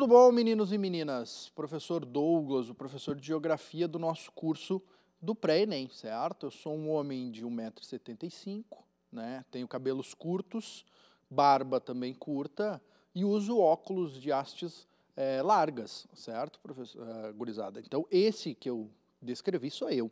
Tudo bom, meninos e meninas? Professor Douglas, o professor de Geografia do nosso curso do pré-ENEM, certo? Eu sou um homem de 1,75m, né? tenho cabelos curtos, barba também curta e uso óculos de hastes é, largas, certo, professor, uh, eh, gurizada? Então, esse que eu descrevi sou eu.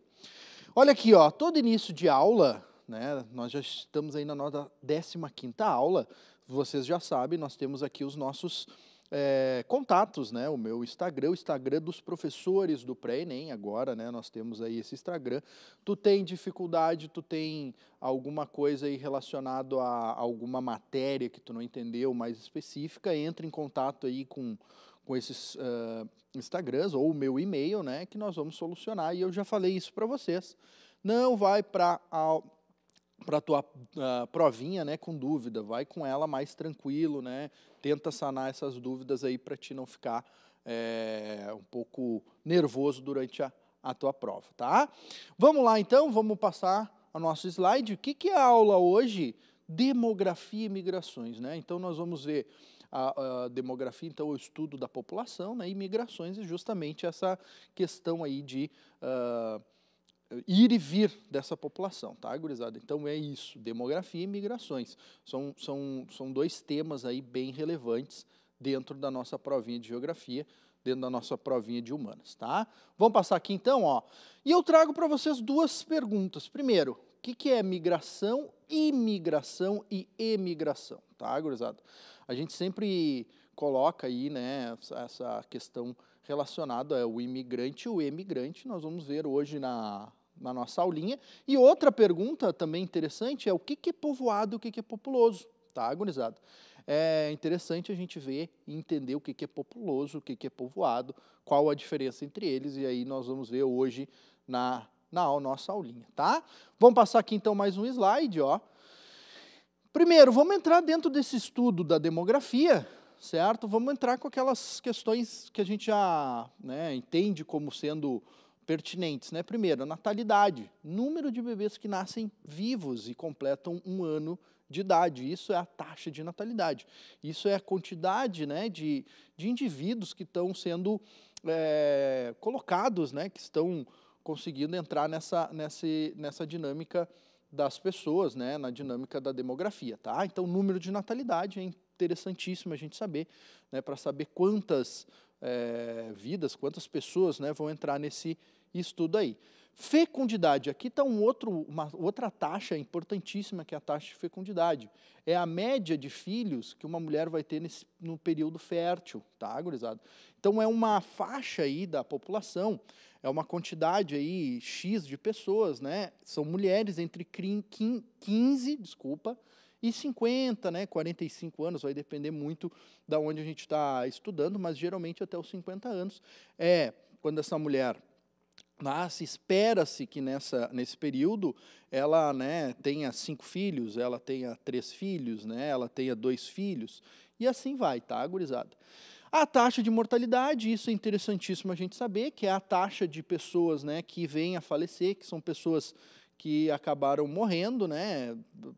Olha aqui, ó, todo início de aula, né, nós já estamos aí na nossa 15ª aula, vocês já sabem, nós temos aqui os nossos é, contatos, né? O meu Instagram, o Instagram dos professores do pré-ENEM agora, né? Nós temos aí esse Instagram. Tu tem dificuldade, tu tem alguma coisa aí relacionado a alguma matéria que tu não entendeu mais específica, entra em contato aí com, com esses uh, Instagrams ou o meu e-mail, né? Que nós vamos solucionar. E eu já falei isso para vocês. Não vai para para a tua uh, provinha, né, com dúvida, vai com ela mais tranquilo, né? Tenta sanar essas dúvidas aí para ti não ficar é, um pouco nervoso durante a, a tua prova, tá? Vamos lá então, vamos passar ao nosso slide. O que, que é a aula hoje? Demografia e migrações, né? Então nós vamos ver a, a, demografia, então, o estudo da população, né? E migrações é justamente essa questão aí de uh, ir e vir dessa população, tá, gurizada? Então é isso, demografia e migrações. São, são, são dois temas aí bem relevantes dentro da nossa provinha de geografia, dentro da nossa provinha de humanas, tá? Vamos passar aqui então, ó. E eu trago para vocês duas perguntas. Primeiro, o que, que é migração, imigração e emigração, tá, gurizada? A gente sempre coloca aí, né, essa questão relacionado ao é imigrante, o emigrante, nós vamos ver hoje na, na nossa aulinha. E outra pergunta também interessante é o que, que é povoado e o que, que é populoso, tá, agonizado? É interessante a gente ver e entender o que, que é populoso, o que, que é povoado, qual a diferença entre eles, e aí nós vamos ver hoje na, na nossa aulinha, tá? Vamos passar aqui então mais um slide, ó. Primeiro, vamos entrar dentro desse estudo da demografia, certo? Vamos entrar com aquelas questões que a gente já né, entende como sendo pertinentes. Né? Primeiro, a natalidade, número de bebês que nascem vivos e completam um ano de idade. Isso é a taxa de natalidade. Isso é a quantidade né, de, de indivíduos que estão sendo é, colocados, né, que estão conseguindo entrar nessa, nessa, nessa dinâmica das pessoas, né, na dinâmica da demografia. Tá? Então, número de natalidade em é interessantíssimo a gente saber, né, para saber quantas é, vidas, quantas pessoas né, vão entrar nesse estudo aí. Fecundidade, aqui está um outro, uma outra taxa importantíssima, que é a taxa de fecundidade. É a média de filhos que uma mulher vai ter nesse, no período fértil, tá, gurizada? Então é uma faixa aí da população, é uma quantidade aí X de pessoas, né? São mulheres entre 15, desculpa, e 50, né, 45 anos, vai depender muito da onde a gente está estudando, mas geralmente até os 50 anos é quando essa mulher nasce, espera-se que nessa, nesse período ela né, tenha cinco filhos, ela tenha três filhos, né, ela tenha dois filhos, e assim vai, tá, gurizada? A taxa de mortalidade, isso é interessantíssimo a gente saber, que é a taxa de pessoas né, que vêm a falecer, que são pessoas que acabaram morrendo, né,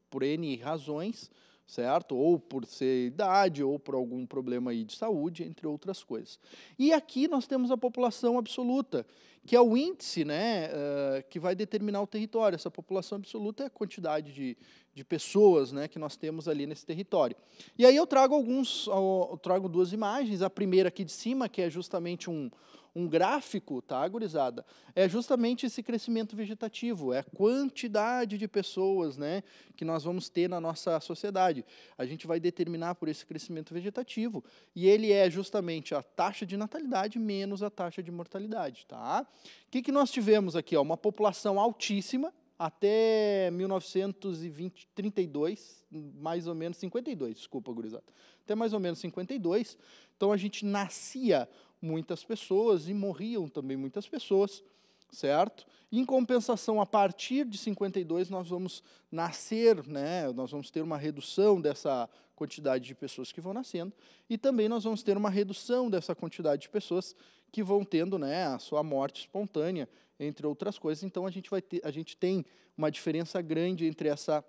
por N razões, certo? Ou por ser idade, ou por algum problema aí de saúde, entre outras coisas. E aqui nós temos a população absoluta, que é o índice né, uh, que vai determinar o território. Essa população absoluta é a quantidade de, de pessoas né, que nós temos ali nesse território. E aí eu trago alguns, eu trago duas imagens. A primeira aqui de cima, que é justamente um, um gráfico, tá, gurizada? É justamente esse crescimento vegetativo, é a quantidade de pessoas né, que nós vamos ter na nossa sociedade. A gente vai determinar por esse crescimento vegetativo, e ele é justamente a taxa de natalidade menos a taxa de mortalidade, tá? O que, que nós tivemos aqui? Ó? Uma população altíssima, até 1932, mais ou menos 52, desculpa, gurizada. Até mais ou menos 52. Então a gente nascia muitas pessoas e morriam também muitas pessoas, certo? Em compensação, a partir de 52 nós vamos nascer, né? Nós vamos ter uma redução dessa quantidade de pessoas que vão nascendo e também nós vamos ter uma redução dessa quantidade de pessoas que vão tendo, né, a sua morte espontânea, entre outras coisas. Então a gente vai ter, a gente tem uma diferença grande entre essa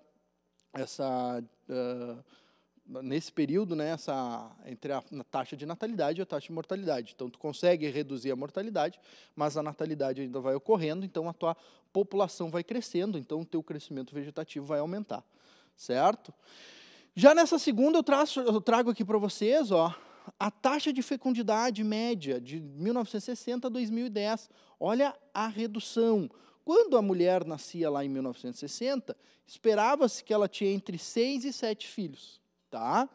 essa uh, nesse período, né, essa, entre a taxa de natalidade e a taxa de mortalidade. Então, tu consegue reduzir a mortalidade, mas a natalidade ainda vai ocorrendo, então a tua população vai crescendo, então o teu crescimento vegetativo vai aumentar, certo? Já nessa segunda, eu, traço, eu trago aqui para vocês ó, a taxa de fecundidade média de 1960 a 2010. Olha a redução. Quando a mulher nascia lá em 1960, esperava-se que ela tinha entre seis e sete filhos. Tá?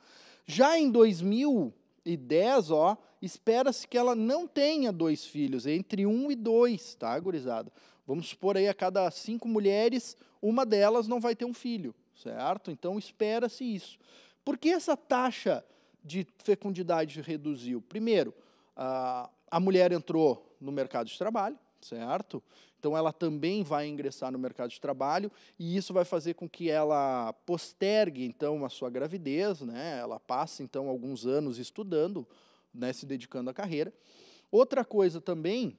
Já em 2010, ó, espera-se que ela não tenha dois filhos, entre um e dois, tá, gurizada? Vamos supor aí a cada cinco mulheres, uma delas não vai ter um filho, certo? Então espera-se isso. Por que essa taxa de fecundidade reduziu? Primeiro, a mulher entrou no mercado de trabalho, certo? Então, ela também vai ingressar no mercado de trabalho e isso vai fazer com que ela postergue, então, a sua gravidez, né? Ela passe, então, alguns anos estudando, né? Se dedicando à carreira. Outra coisa também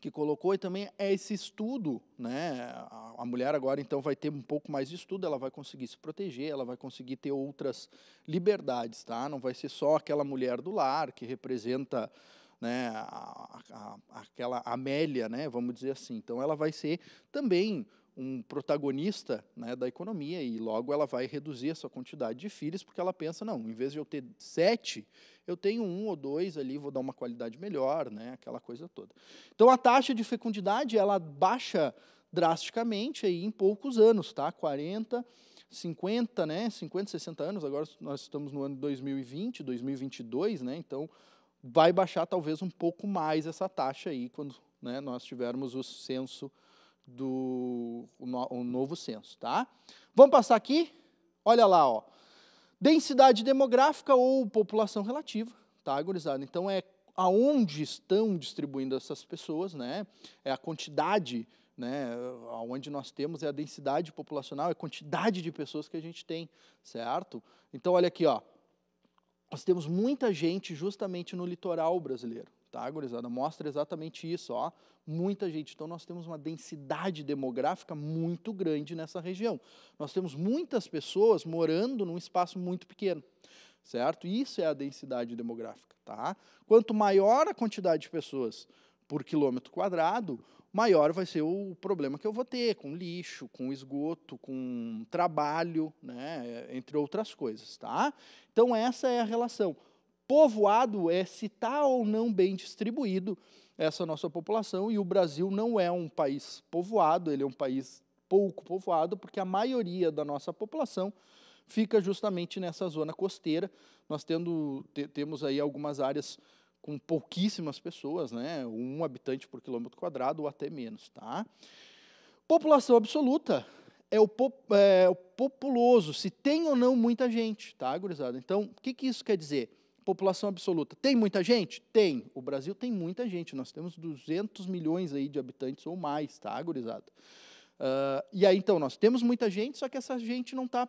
que colocou e também é esse estudo, né? A mulher agora então vai ter um pouco mais de estudo, ela vai conseguir se proteger, ela vai conseguir ter outras liberdades, tá? Não vai ser só aquela mulher do lar que representa né, a, a, aquela Amélia, né, vamos dizer assim. Então, ela vai ser também um protagonista né, da economia e logo ela vai reduzir a sua quantidade de filhos porque ela pensa não em vez de eu ter sete eu tenho um ou dois ali vou dar uma qualidade melhor né aquela coisa toda então a taxa de fecundidade ela baixa drasticamente aí em poucos anos tá 40 50 né 50 60 anos agora nós estamos no ano 2020 2022 né então vai baixar talvez um pouco mais essa taxa aí quando né, nós tivermos o censo do o, no, o novo censo, tá? Vamos passar aqui. Olha lá, ó. Densidade demográfica ou população relativa, tá, gurizada? Então é aonde estão distribuindo essas pessoas, né? É a quantidade, né? Aonde nós temos é a densidade populacional, é a quantidade de pessoas que a gente tem, certo? Então olha aqui, ó nós temos muita gente justamente no litoral brasileiro, tá, gurizada? Mostra exatamente isso, ó. Muita gente. Então, nós temos uma densidade demográfica muito grande nessa região. Nós temos muitas pessoas morando num espaço muito pequeno, certo? Isso é a densidade demográfica, tá? Quanto maior a quantidade de pessoas por quilômetro quadrado, maior vai ser o problema que eu vou ter com lixo, com esgoto, com trabalho, né, entre outras coisas, tá? Então essa é a relação. Povoado é se está ou não bem distribuído essa nossa população e o Brasil não é um país povoado, ele é um país pouco povoado porque a maioria da nossa população fica justamente nessa zona costeira. Nós tendo, te, temos aí algumas áreas com pouquíssimas pessoas, né? um habitante por quilômetro quadrado ou até menos. Tá? População absoluta é o, é, o populoso, se tem ou não muita gente, tá, gurizada? Então, o que, que isso quer dizer? População absoluta. Tem muita gente? Tem. O Brasil tem muita gente. Nós temos 200 milhões aí de habitantes ou mais, tá, gurizada? Uh, e aí, então, nós temos muita gente, só que essa gente não está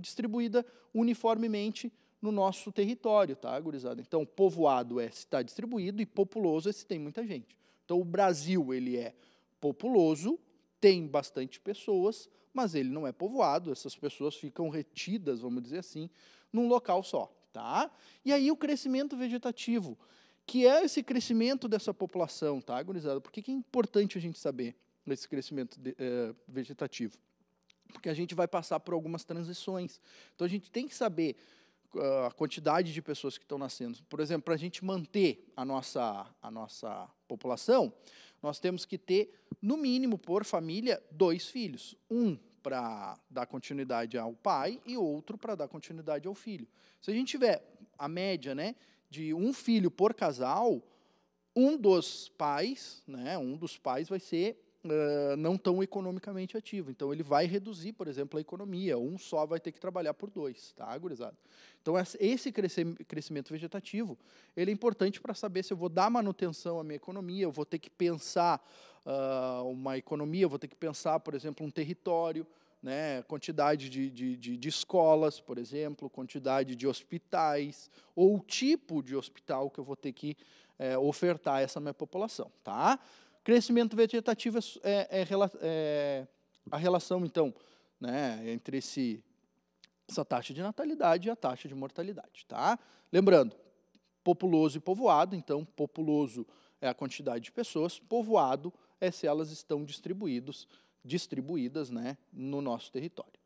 distribuída uniformemente no nosso território, tá, gurizada? Então, povoado é se está distribuído e populoso é se tem muita gente. Então, o Brasil, ele é populoso, tem bastante pessoas, mas ele não é povoado, essas pessoas ficam retidas, vamos dizer assim, num local só, tá? E aí o crescimento vegetativo, que é esse crescimento dessa população, tá, gurizada? Por que, que é importante a gente saber nesse crescimento de, eh, vegetativo? Porque a gente vai passar por algumas transições. Então a gente tem que saber a quantidade de pessoas que estão nascendo. Por exemplo, para a gente manter a nossa, a nossa população, nós temos que ter, no mínimo, por família, dois filhos. Um para dar continuidade ao pai e outro para dar continuidade ao filho. Se a gente tiver a média né, de um filho por casal, um dos pais, né, um dos pais vai ser uh, não tão economicamente ativo. Então, ele vai reduzir, por exemplo, a economia. Um só vai ter que trabalhar por dois, tá, gurizada? Então, esse crescimento vegetativo, ele é importante para saber se eu vou dar manutenção à minha economia, eu vou ter que pensar uh, uma economia, eu vou ter que pensar, por exemplo, um território, né, quantidade de, de, de, de, escolas, por exemplo, quantidade de hospitais, ou o tipo de hospital que eu vou ter que é, ofertar a essa minha população. Tá? Crescimento vegetativo é, é, é, é a relação, então, né, entre esse, essa taxa de natalidade e a taxa de mortalidade. Tá? Lembrando, populoso e povoado, então, populoso é a quantidade de pessoas, povoado é se elas estão distribuídos, distribuídas né, no nosso território.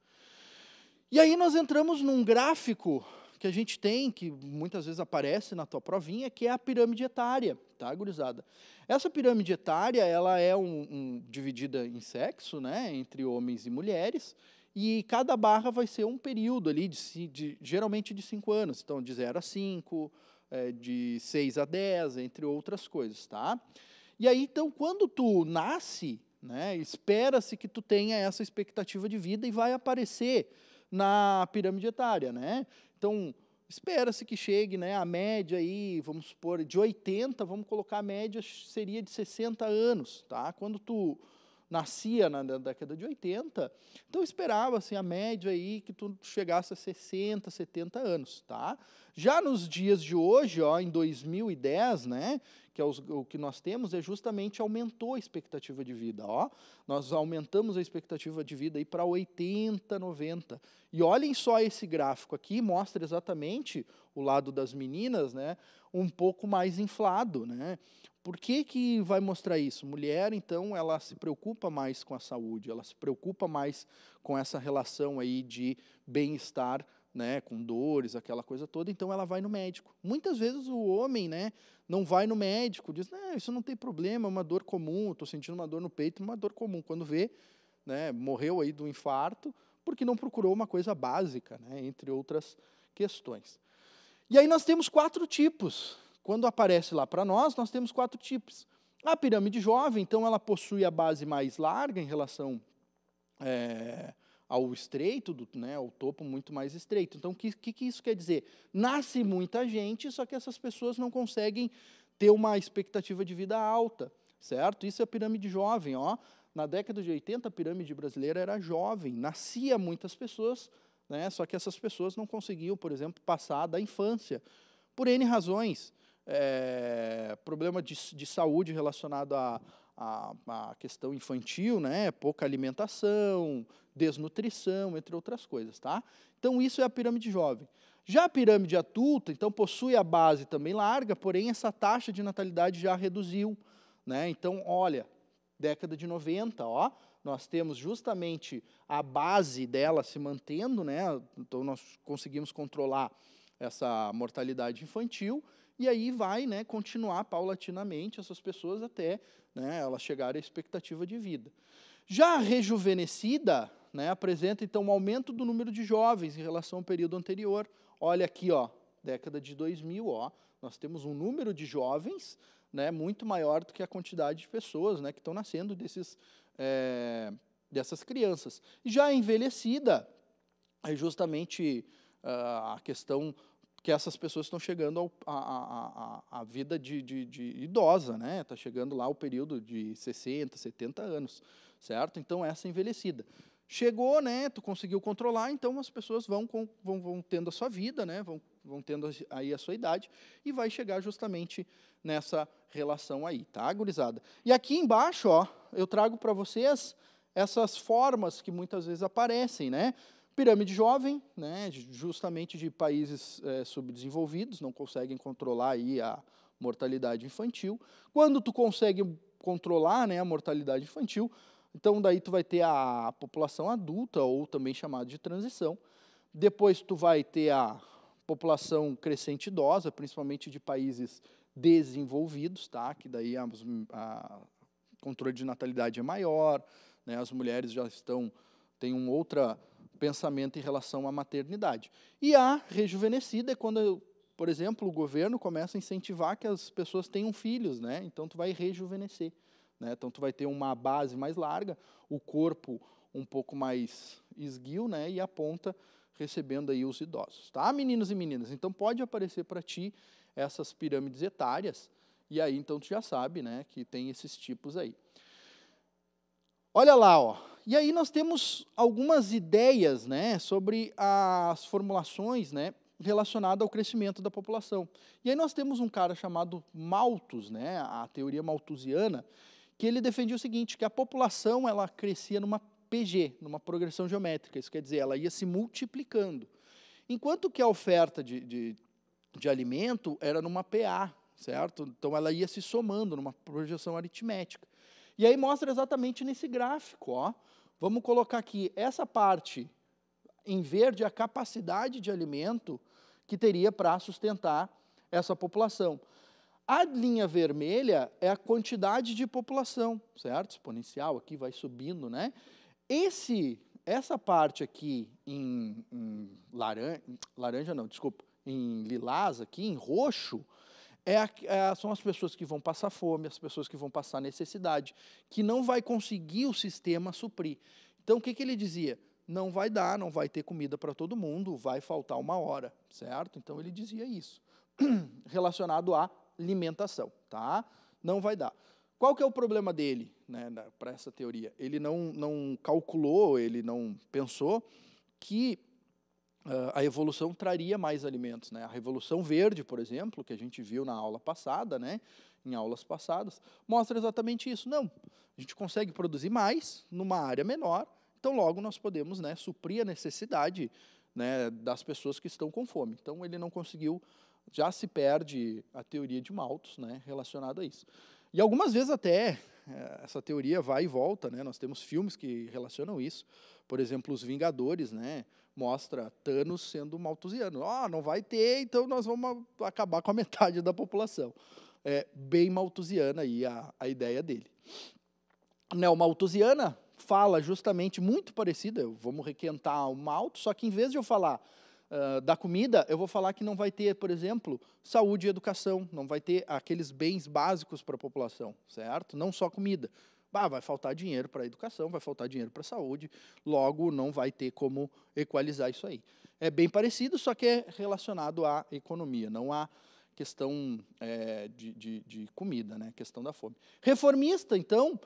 E aí nós entramos num gráfico que a gente tem, que muitas vezes aparece na tua provinha, que é a pirâmide etária, tá, gurizada? Essa pirâmide etária, ela é um, um, dividida em sexo, né, entre homens e mulheres, e cada barra vai ser um período ali, de, de geralmente de 5 anos, então de 0 a 5, é, eh, de 6 a 10, entre outras coisas, tá? E aí, então, quando tu nasce, né, espera-se que tu tenha essa expectativa de vida e vai aparecer na pirâmide etária, né? Então, espera-se que chegue, né, a média aí, vamos supor, de 80, vamos colocar a média seria de 60 anos, tá? Quando tu nascia na década de 80, então esperava-se assim, a média aí que tu chegasse a 60, 70 anos, tá? Já nos dias de hoje, ó, em 2010, né, que é os, o que nós temos, é justamente aumentou a expectativa de vida. Ó, nós aumentamos a expectativa de vida para 80, 90. E olhem só esse gráfico aqui, mostra exatamente o lado das meninas, né, um pouco mais inflado, né? Por que, que vai mostrar isso? Mulher, então, ela se preocupa mais com a saúde, ela se preocupa mais com essa relação aí de bem-estar né, com dores, aquela coisa toda, então ela vai no médico. Muitas vezes o homem, né, não vai no médico, diz: né isso não tem problema, é uma dor comum, estou sentindo uma dor no peito, uma dor comum". Quando vê, né, morreu aí do infarto porque não procurou uma coisa básica, né, entre outras questões. E aí nós temos quatro tipos. Quando aparece lá para nós, nós temos quatro tipos. A pirâmide jovem, então, ela possui a base mais larga em relação é, ao estreito, do, né, ao topo muito mais estreito. Então, o que, que isso quer dizer? Nasce muita gente, só que essas pessoas não conseguem ter uma expectativa de vida alta, certo? Isso é a pirâmide jovem, ó. Na década de 80, a pirâmide brasileira era jovem, nascia muitas pessoas, né, só que essas pessoas não conseguiam, por exemplo, passar da infância, por N razões. É, problema de, de saúde relacionado a, a, a questão infantil, né? pouca alimentação, desnutrição, entre outras coisas. Tá? Então, isso é a pirâmide jovem. Já a pirâmide adulta, então, possui a base também larga, porém, essa taxa de natalidade já reduziu. Né? Então, olha, década de 90, ó, nós temos justamente a base dela se mantendo, né? então, nós conseguimos controlar essa mortalidade infantil, e aí vai né, continuar paulatinamente essas pessoas até né, elas chegarem à expectativa de vida. Já a rejuvenescida né, apresenta, então, um aumento do número de jovens em relação ao período anterior. Olha aqui, ó, década de 2000, ó, nós temos um número de jovens né, muito maior do que a quantidade de pessoas né, que estão nascendo desses, é, dessas crianças. Já envelhecida é justamente uh, a questão que essas pessoas estão chegando à vida de, de, de, idosa, né? Está chegando lá o período de 60, 70 anos, certo? Então, essa é envelhecida. Chegou, né? Tu conseguiu controlar, então as pessoas vão, com, vão, vão tendo a sua vida, né? Vão, vão tendo aí a sua idade e vai chegar justamente nessa relação aí, tá, gurizada? E aqui embaixo, ó, eu trago para vocês essas formas que muitas vezes aparecem, né? Pirâmide jovem, né, justamente de países é, subdesenvolvidos, não conseguem controlar aí a mortalidade infantil. Quando tu consegue controlar né, a mortalidade infantil, então daí tu vai ter a população adulta, ou também chamada de transição. Depois tu vai ter a população crescente idosa, principalmente de países desenvolvidos, tá? que daí a, a controle de natalidade é maior, né, as mulheres já estão, têm um outra pensamento em relação à maternidade. E a rejuvenescida é quando, por exemplo, o governo começa a incentivar que as pessoas tenham filhos, né? Então tu vai rejuvenescer, né? Então tu vai ter uma base mais larga, o corpo um pouco mais esguio, né? E a ponta recebendo aí os idosos, tá? Meninos e meninas, então pode aparecer para ti essas pirâmides etárias e aí então tu já sabe, né, que tem esses tipos aí. Olha lá, ó, e aí nós temos algumas ideias né, sobre as formulações né, relacionadas ao crescimento da população. E aí nós temos um cara chamado Malthus, né, a teoria malthusiana, que ele defendia o seguinte, que a população ela crescia numa PG, numa progressão geométrica, isso quer dizer, ela ia se multiplicando. Enquanto que a oferta de, de, de alimento era numa PA, certo? Então ela ia se somando numa projeção aritmética. E aí mostra exatamente nesse gráfico, ó, Vamos colocar aqui essa parte em verde é a capacidade de alimento que teria para sustentar essa população. A linha vermelha é a quantidade de população, certo? Exponencial aqui vai subindo, né? Esse, essa parte aqui em, em laranja, laranja não, desculpa, em lilás aqui, em roxo, é, é, são as pessoas que vão passar fome, as pessoas que vão passar necessidade, que não vai conseguir o sistema suprir. Então, o que, que ele dizia? Não vai dar, não vai ter comida para todo mundo, vai faltar uma hora, certo? Então, ele dizia isso, relacionado à alimentação, tá? Não vai dar. Qual que é o problema dele, né, para essa teoria? Ele não, não calculou, ele não pensou que ah, a evolução traria mais alimentos. Né? A Revolução Verde, por exemplo, que a gente viu na aula passada, né? em aulas passadas, mostra exatamente isso. Não, a gente consegue produzir mais numa área menor, então logo nós podemos né, suprir a necessidade né, das pessoas que estão com fome. Então ele não conseguiu, já se perde a teoria de Malthus né, relacionada a isso. E algumas vezes até eh, essa teoria vai e volta, né? Nós temos filmes que relacionam isso. Por exemplo, Os Vingadores, né? Mostra Thanos sendo maltusiano. Ah, oh, não vai ter, então nós vamos acabar com a metade da população. É bem maltusiana aí a, a ideia dele. maltusiana fala justamente muito parecida, vamos requentar o malto, só que em vez de eu falar uh, da comida, eu vou falar que não vai ter, por exemplo, saúde e educação, não vai ter aqueles bens básicos para a população, certo? Não só comida. Bah, vai faltar dinheiro para a educação, vai faltar dinheiro para a saúde, logo não vai ter como equalizar isso aí. É bem parecido, só que é relacionado à economia, não há questão é, de, de, de comida, né? questão da fome. Reformista, então,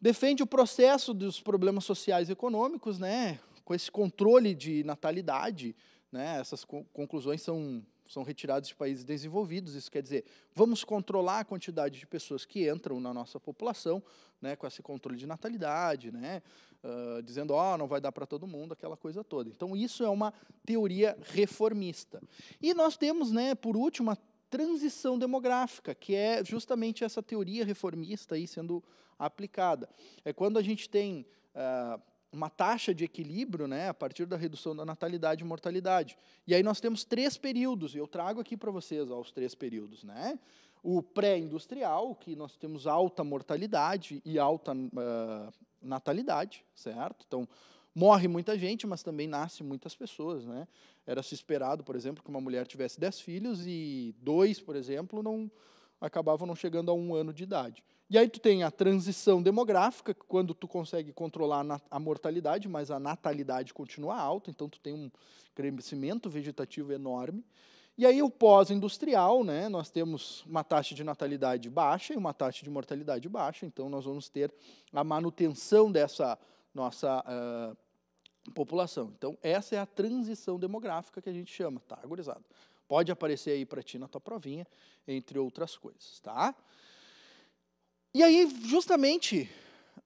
defende o processo dos problemas sociais e econômicos, né? com esse controle de natalidade, né? Essas conclusões são, são retiradas de países desenvolvidos. Isso quer dizer, vamos controlar a quantidade de pessoas que entram na nossa população, né, com esse controle de natalidade, né, uh, dizendo, oh, não vai dar para todo mundo, aquela coisa toda. Então, isso é uma teoria reformista. E nós temos, né, por último, a transição demográfica, que é justamente essa teoria reformista aí sendo aplicada. É quando a gente tem... Uh, uma taxa de equilíbrio né, a partir da redução da natalidade e mortalidade. E aí nós temos três períodos, e eu trago aqui para vocês ó, os três períodos. Né? O pré-industrial, que nós temos alta mortalidade e alta uh, natalidade, certo? Então, morre muita gente, mas também nasce muitas pessoas. Né? Era se esperado, por exemplo, que uma mulher tivesse dez filhos e dois, por exemplo, não acabavam não chegando a um ano de idade. E aí tu tem a transição demográfica, quando tu consegue controlar a mortalidade, mas a natalidade continua alta, então tu tem um crescimento vegetativo enorme. E aí o pós-industrial, né, nós temos uma taxa de natalidade baixa e uma taxa de mortalidade baixa, então nós vamos ter a manutenção dessa nossa uh, população. Então essa é a transição demográfica que a gente chama, tá, gurizada? Pode aparecer aí para ti na tua provinha, entre outras coisas, tá? E aí, justamente,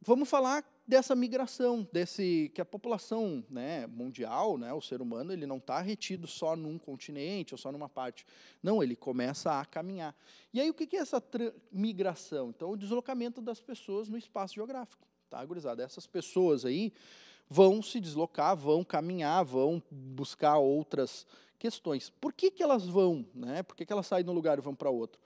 vamos falar dessa migração, desse que a população né, mundial, né, o ser humano, ele não está retido só num continente ou só numa parte. Não, ele começa a caminhar. E aí, o que é essa migração? Então, o deslocamento das pessoas no espaço geográfico. Tá, gurizada? Essas pessoas aí vão se deslocar, vão caminhar, vão buscar outras questões. Por que, que elas vão? Né? Por que, que elas saem de um lugar e vão para outro?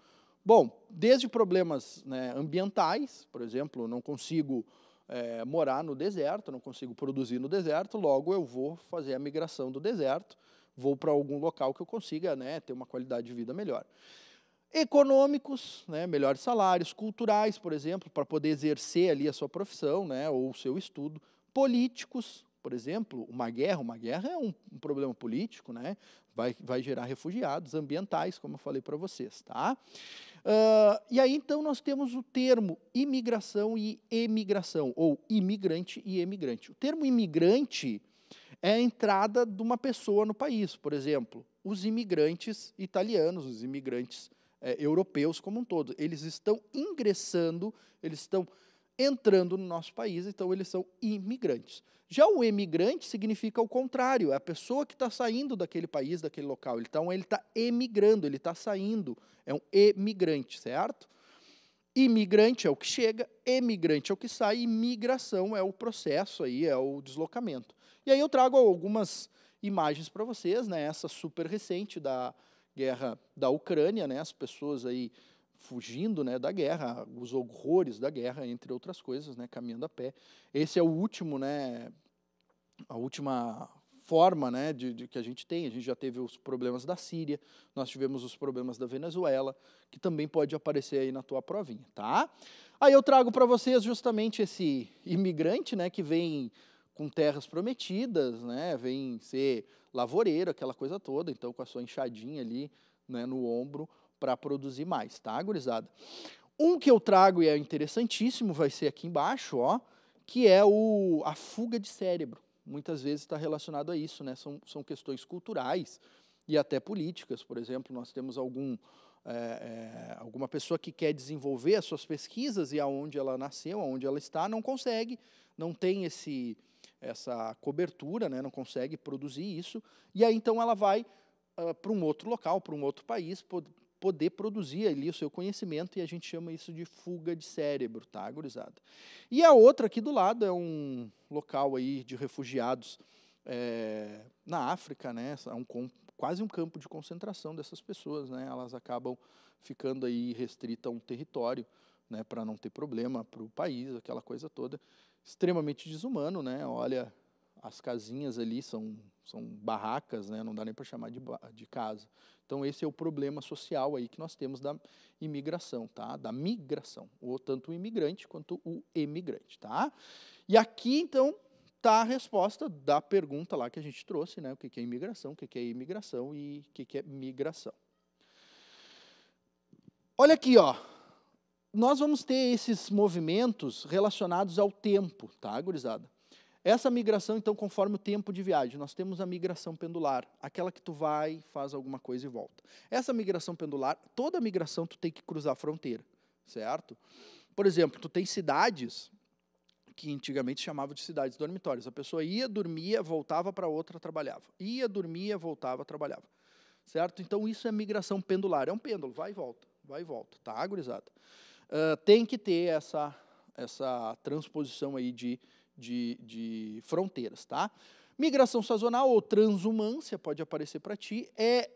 Bom, desde problemas né, ambientais, por exemplo, não consigo é, morar no deserto, não consigo produzir no deserto, logo eu vou fazer a migração do deserto, vou para algum local que eu consiga né, ter uma qualidade de vida melhor. Econômicos, né, melhores salários, culturais, por exemplo, para poder exercer ali a sua profissão né, ou o seu estudo. Políticos, por exemplo, uma guerra, uma guerra é um, um problema político, né? Vai, vai gerar refugiados ambientais, como eu falei para vocês, tá? Uh, e aí, então, nós temos o termo imigração e emigração, ou imigrante e emigrante. O termo imigrante é a entrada de uma pessoa no país, por exemplo, os imigrantes italianos, os imigrantes é, europeus como um todo. Eles estão ingressando, eles estão entrando no nosso país, então eles são imigrantes. Já o emigrante significa o contrário, é a pessoa que está saindo daquele país, daquele local. Então ele está emigrando, ele está saindo, é um emigrante, certo? Imigrante é o que chega, emigrante é o que sai, e migração é o processo aí, é o deslocamento. E aí eu trago algumas imagens para vocês, né? Essa super recente da guerra da Ucrânia, né? As pessoas aí fugindo né, da guerra, os horrores da guerra, entre outras coisas, né, caminhando a pé. Esse é o último, né, a última forma né, de, de, que a gente tem. A gente já teve os problemas da Síria, nós tivemos os problemas da Venezuela, que também pode aparecer aí na tua provinha, tá? Aí eu trago para vocês justamente esse imigrante né, que vem com terras prometidas, né, vem ser lavoureiro, aquela coisa toda, então com a sua enxadinha ali né, no ombro, para produzir mais, tá, gurizada? Um que eu trago e é interessantíssimo, vai ser aqui embaixo, ó, que é o, a fuga de cérebro. Muitas vezes está relacionado a isso, né? São, são questões culturais e até políticas. Por exemplo, nós temos algum, é, é, alguma pessoa que quer desenvolver as suas pesquisas e aonde ela nasceu, aonde ela está, não consegue, não tem esse, essa cobertura, né? não consegue produzir isso. E aí então ela vai Uh, ah, para um outro local, para um outro país, poder produzir ali o seu conhecimento e a gente chama isso de fuga de cérebro, tá, gurizada? E a outra aqui do lado é um local aí de refugiados é, na África, né? É um, quase um campo de concentração dessas pessoas, né? Elas acabam ficando aí restrita a um território, né? Para não ter problema para o país, aquela coisa toda. Extremamente desumano, né? Olha, as casinhas ali são, são barracas, né? não dá nem para chamar de, de casa. Então, esse é o problema social aí que nós temos da imigração, tá? Da migração, ou tanto o imigrante quanto o emigrante, tá? E aqui, então, tá a resposta da pergunta lá que a gente trouxe, né? O que é imigração, o que é imigração e o que é migração. Olha aqui, ó. Nós vamos ter esses movimentos relacionados ao tempo, tá, gurizada? Essa migração, então, conforme o tempo de viagem, nós temos a migração pendular, aquela que tu vai, faz alguma coisa e volta. Essa migração pendular, toda migração tu tem que cruzar a fronteira, certo? Por exemplo, tu tem cidades que antigamente chamava de cidades dormitórias. A pessoa ia, dormia, voltava para outra, trabalhava. Ia, dormia, voltava, trabalhava. Certo? Então isso é migração pendular, é um pêndulo, vai e volta, vai e volta, tá, gurizada? Uh, tem que ter essa essa transposição aí de de, de fronteiras, tá? Migração sazonal ou transhumância pode aparecer para ti, é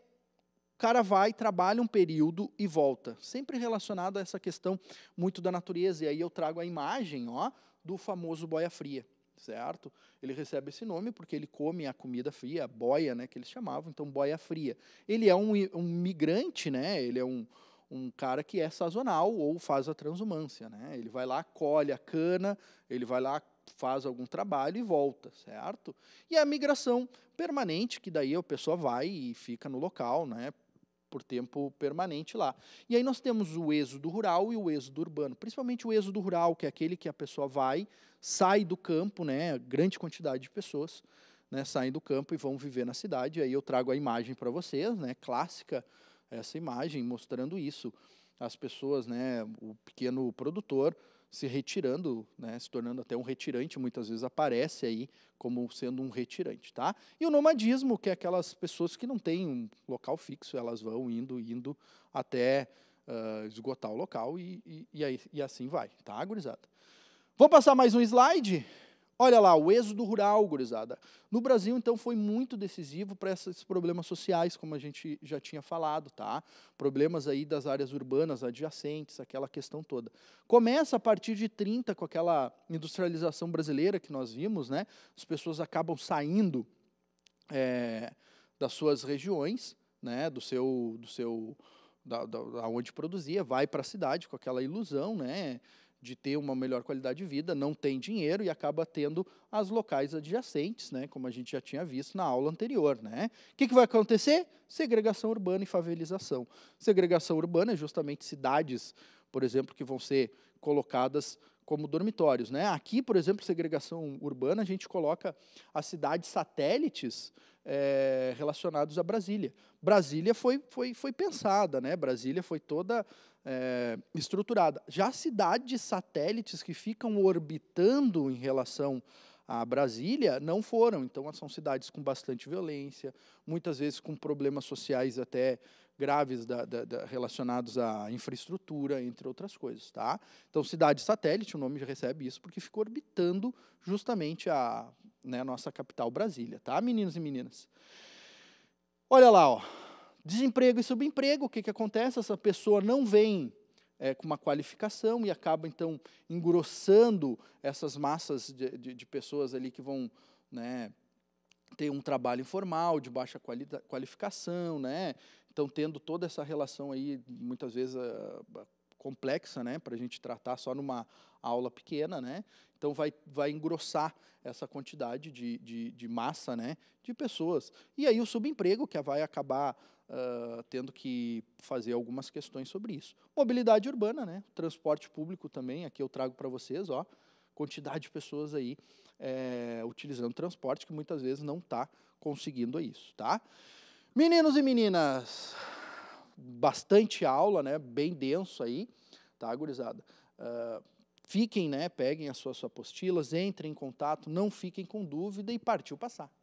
o cara vai, trabalha um período e volta. Sempre relacionado a essa questão muito da natureza. E aí eu trago a imagem ó, do famoso boia fria, certo? Ele recebe esse nome porque ele come a comida fria, a boia, né, que eles chamavam, então boia fria. Ele é um, um migrante, né? Ele é um, um cara que é sazonal ou faz a transumância, né? Ele vai lá, colhe a cana, ele vai lá, faz algum trabalho e volta, certo? E a migração permanente, que daí a pessoa vai e fica no local, né? por tempo permanente lá. E aí nós temos o êxodo rural e o êxodo urbano. Principalmente o êxodo rural, que é aquele que a pessoa vai, sai do campo, né, grande quantidade de pessoas, né, saem do campo e vão viver na cidade. Aí eu trago a imagem para vocês, né, clássica essa imagem mostrando isso. As pessoas, né, o pequeno produtor se retirando, né, se tornando até um retirante, muitas vezes aparece aí como sendo um retirante, tá? E o nomadismo, que é aquelas pessoas que não têm um local fixo, elas vão indo, indo até uh, esgotar o local e, e, e, aí, e assim vai, tá, gurizada? Vou passar mais um slide. Olha lá, o êxodo rural, gurizada. No Brasil, então, foi muito decisivo para esses problemas sociais, como a gente já tinha falado, tá? Problemas aí das áreas urbanas adjacentes, aquela questão toda. Começa a partir de 30 com aquela industrialização brasileira que nós vimos, né? As pessoas acabam saindo é, das suas regiões, né? Do seu, do seu, da, da, da onde produzia, vai para a cidade com aquela ilusão, né? de ter uma melhor qualidade de vida, não tem dinheiro e acaba tendo as locais adjacentes, né, como a gente já tinha visto na aula anterior. Né? O que, que vai acontecer? Segregação urbana e favelização. Segregação urbana é justamente cidades, por exemplo, que vão ser colocadas como dormitórios. Né? Aqui, por exemplo, segregação urbana, a gente coloca as cidades satélites é, relacionados a Brasília. Brasília foi, foi, foi pensada, né? Brasília foi toda é, estruturada. Já cidades satélites que ficam orbitando em relação a Brasília não foram. Então, são cidades com bastante violência, muitas vezes com problemas sociais até graves da, da, da, relacionados à infraestrutura, entre outras coisas. Tá? Então, cidade satélite, o nome já recebe isso, porque ficou orbitando justamente a né, nossa capital, Brasília, tá, meninos e meninas? Olha lá, ó, desemprego e subemprego, o que, que acontece? Essa pessoa não vem é, com uma qualificação e acaba, então, engrossando essas massas de, de, de pessoas ali que vão né, ter um trabalho informal, de baixa quali qualificação, né? Então, tendo toda essa relação aí, muitas vezes, a, a complexa, né, para a gente tratar só numa aula pequena, né? Então vai, vai engrossar essa quantidade de, de, de massa, né, de pessoas. E aí o subemprego que vai acabar uh, tendo que fazer algumas questões sobre isso. Mobilidade urbana, né? Transporte público também. Aqui eu trago para vocês, ó, quantidade de pessoas aí é, utilizando transporte que muitas vezes não está conseguindo isso, tá? Meninos e meninas, bastante aula, né? Bem denso aí, tá, gurizada? Uh, fiquem, né? Peguem as suas, suas apostilas, entrem em contato, não fiquem com dúvida e partiu passar.